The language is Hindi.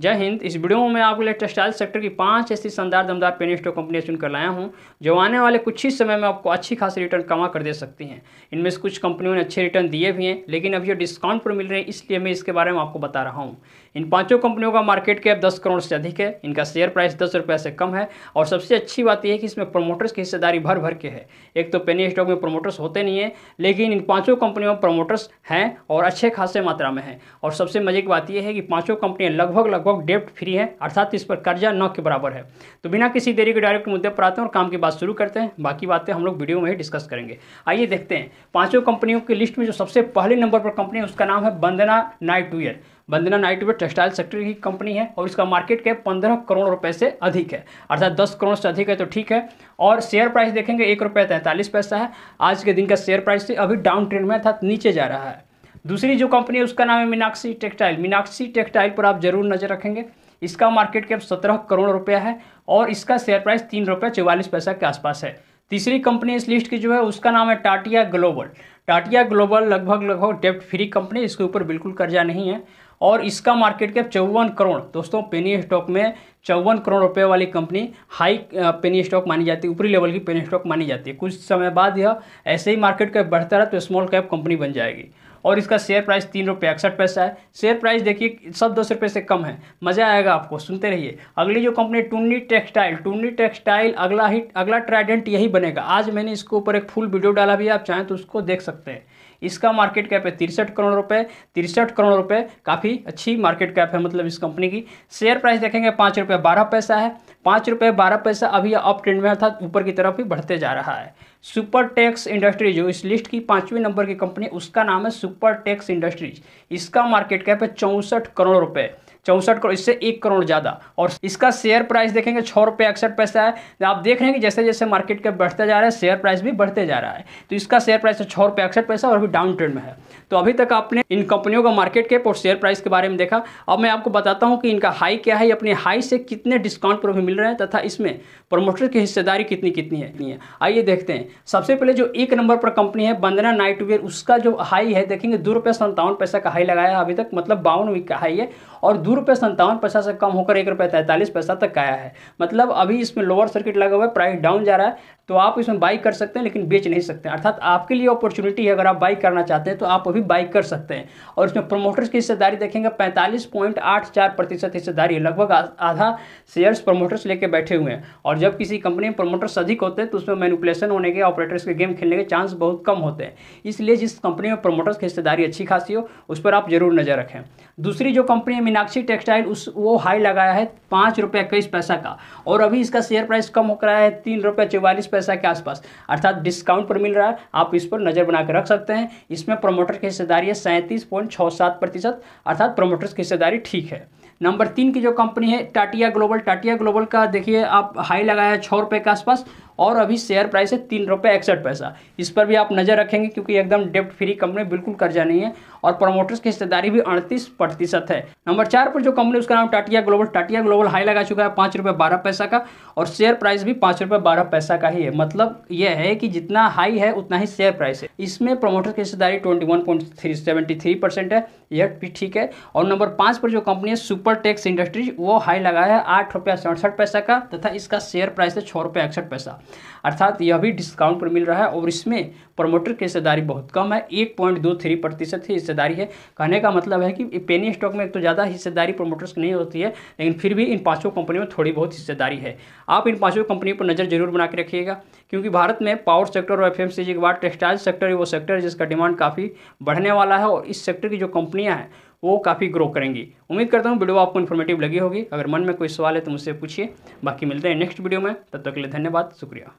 जय हिंद इस वीडियो में मैं आपके लिए टेक्सटाइल सेक्टर की पांच ऐसी शानदार दमदार पेनी स्टॉक कंपनियां चुनकर लाया हूं जो आने वाले कुछ ही समय में आपको अच्छी खासी रिटर्न कमा कर दे सकती हैं इनमें से कुछ कंपनियों ने अच्छे रिटर्न दिए भी हैं लेकिन अभी ये डिस्काउंट पर मिल रहे हैं इसलिए मैं इसके बारे में आपको बता रहा हूँ इन पाँचों कंपनियों का मार्केट कैप दस करोड़ से अधिक है इनका शेयर प्राइस दस रुपये से कम है और सबसे अच्छी बात यह है कि इसमें प्रमोटर्स की हिस्सेदारी भर भर के है एक तो पेनी स्टॉक में प्रमोटर्स होते नहीं है लेकिन इन पाँचों कंपनियों में प्रमोटर्स हैं और अच्छे खासे मात्रा में हैं और सबसे मजे की बात यह है कि पाँचों कंपनियाँ लगभग लगभग लगभग डेप्ट फ्री है अर्थात इस पर कर्जा नौ के बराबर है तो बिना किसी देरी के डायरेक्ट मुद्दे पर आते हैं और काम की बात शुरू करते हैं बाकी बातें हम लोग वीडियो में ही डिस्कस करेंगे आइए देखते हैं पांचों कंपनियों की लिस्ट में जो सबसे पहले नंबर पर कंपनी है उसका नाम है Bandana nightwear Bandana nightwear textile sector की कंपनी है और इसका मार्केट कैप पंद्रह करोड़ रुपए से अधिक है अर्थात दस करोड़ से अधिक है तो ठीक है और शेयर प्राइस देखेंगे एक रुपये तैंतालीस पैसा है आज के दिन का शेयर प्राइस अभी डाउन ट्रेंड में अर्थात नीचे जा रहा है दूसरी जो कंपनी है उसका नाम है मीनाक्षी टेक्सटाइल मीनाक्षी टेक्सटाइल पर आप जरूर नज़र रखेंगे इसका मार्केट कैप सत्रह करोड़ रुपया है और इसका शेयर प्राइस तीन रुपये चौवालीस पैसा के आसपास है तीसरी कंपनी इस लिस्ट की जो है उसका नाम है टाटिया ग्लोबल टाटिया ग्लोबल लगभग लगभग डेप्ट फ्री कंपनी इसके ऊपर बिल्कुल कर्जा नहीं है और इसका मार्केट कैप चौवन करोड़ दोस्तों पेनी स्टॉक में चौवन करोड़ रुपये वाली कंपनी हाई पेनी स्टॉक मानी जाती है ऊपरी लेवल की पेनी स्टॉक मानी जाती है कुछ समय बाद यह ऐसे ही मार्केट कैप बढ़ता रहा तो स्मॉल कैप कंपनी बन जाएगी और इसका शेयर प्राइस तीन रुपये इकसठ पैसा है शेयर प्राइस देखिए सब दस रुपये से कम है मज़ा आएगा आपको सुनते रहिए अगली जो company Tuni textile Tuni textile अगला ही अगला ट्राइडेंट यही बनेगा आज मैंने इसके ऊपर एक फुल वीडियो डाला भी आप चाहें तो उसको देख सकते हैं इसका मार्केट कैप है तिरसठ करोड़ रुपए तिरसठ करोड़ रुपए काफ़ी अच्छी मार्केट कैप है मतलब इस कंपनी की शेयर प्राइस देखेंगे पाँच रुपये बारह पैसा है पाँच रुपये बारह पैसा अभी अप ट्रेंड में अर्थात ऊपर की तरफ ही बढ़ते जा रहा है सुपर टेक्स इंडस्ट्री जो इस लिस्ट की पाँचवीं नंबर की कंपनी उसका नाम है सुपर टेक्स इंडस्ट्रीज इसका मार्केट कैप है चौंसठ करोड़ रुपये चौसठ करोड़ इससे एक करोड़ ज़्यादा और इसका शेयर प्राइस देखेंगे छह रुपये इकसठ पैसा है आप देख रहे हैं कि जैसे जैसे मार्केट के बढ़ता जा रहा है शेयर प्राइस भी बढ़ते जा रहा है तो इसका शेयर प्राइस तो छह रुपये इकसठ पैसा और अभी डाउन ट्रेंड में है तो अभी तक आपने इन कंपनियों का मार्केट कैप और शेयर प्राइस के बारे में देखा अब मैं आपको बताता हूँ कि इनका हाई क्या है अपने हाई से कितने डिस्काउंट पर भी मिल रहे हैं तथा इसमें प्रमोटर की हिस्सेदारी कितनी कितनी है आइए देखते हैं सबसे पहले जो एक नंबर पर कंपनी है बंदना नाइटवेयर उसका जो हाई है देखेंगे दो रुपये संतावन पैसा का हाई लगाया है अभी तक मतलब बावन वीक का हाई है और दो रुपये संतावन पैसा से कम होकर एक रुपये तैंतालीस पैसा तक आया है मतलब अभी इसमें लोअर सर्किट लगा हुआ है प्राइस डाउन जा रहा है तो आप इसमें बाई कर सकते हैं लेकिन बेच नहीं सकते अर्थात आपके लिए अपॉर्चुनिटी है अगर आप बाई करना चाहते हैं तो आप अभी बाई कर सकते हैं और इसमें प्रमोटर्स की हिस्सेदारी देखेंगे पैंतालीस पॉइंट आठ चार प्रतिशत हिस्सेदारी लगभग आधा शेयर्स प्रमोटर्स लेके बैठे हुए हैं और जब किसी कंपनी में प्रमोटर्स अधिक होते हैं तो उसमें मैनिपुलेशन होने के ऑपरेटर्स के गेम खेलने के चांस बहुत कम होते हैं इसलिए जिस कंपनी में प्रमोटर्स की हिस्सेदारी अच्छी खासी हो उस पर आप जरूर नज़र रखें दूसरी जो कंपनी है मीनाक्षी टेक्सटाइल उस वो हाई लगाया है पाँच रुपये इक्कीस पैसा का और अभी इसका शेयर प्राइस कम होकर आया है तीन रुपये चौवालीस पैसा के आसपास अर्थात डिस्काउंट पर मिल रहा है आप इस पर नज़र बना रख सकते हैं इसमें प्रोमोटर की हिस्सेदारी है सैंतीस पॉइंट छः सात प्रतिशत अर्थात प्रोमोटर्स की हिस्सेदारी ठीक है नंबर तीन की जो कंपनी है टाटिया ग्लोबल टाटिया ग्लोबल का देखिए आप हाई लगाया है छः रुपये के आसपास और अभी शेयर प्राइस है तीन रुपये इकसठ पैसा इस पर भी आप नज़र रखेंगे क्योंकि एकदम डेप्ट फ्री कंपनी बिल्कुल कर्जा नहीं है और प्रमोटर्स की हिस्सेदारी भी अड़तीस प्रतिशत है नंबर चार पर जो कंपनी उसका नाम Tatia global Tatia global high लगा चुका है पाँच रुपये बारह पैसा का और शेयर प्राइस भी पाँच रुपये बारह पैसा का ही है मतलब यह है कि जितना हाई है उतना ही शेयर प्राइस है इसमें प्रमोटर की हिस्सेदारी twenty one point three seventy three percent है यह भी ठीक है और नंबर पाँच पर जो कंपनी है सुपर टेक्स इंडस्ट्रीज वो हाई लगा है आठ रुपये सड़सठ पैसा का तथा इसका शेयर प्राइस है छः रुपये इकसठ पैसा अर्थात यह भी डिस्काउंट पर मिल रहा है और इसमें प्रमोटर की हिस्सेदारी बहुत कम है एक पॉइंट दो थ्री प्रतिशत ही हिस्सेदारी है कहने का मतलब है कि पेनी स्टॉक में तो ज़्यादा हिस्सेदारी प्रमोटर्स की नहीं होती है लेकिन फिर भी इन पाँचों कंपनियों में थोड़ी बहुत हिस्सेदारी है आप इन पाँचों कंपनियों पर नज़र जरूर बना के रखिएगा क्योंकि भारत में पावर सेक्टर और एफ एम के बाद टेक्सटाइल सेक्टर वो सेक्टर जिसका डिमांड काफ़ी बढ़ने वाला है और इस सेक्टर की जो कंपनियाँ हैं वो काफ़ी ग्रो करेंगी उम्मीद करता हूँ वीडियो आपको इन्फॉर्मेटिव लगी होगी अगर मन में कोई सवाल है तो मुझसे पूछिए बाकी मिलते हैं नेक्स्ट वीडियो में तब तक के लिए धन्यवाद शुक्रिया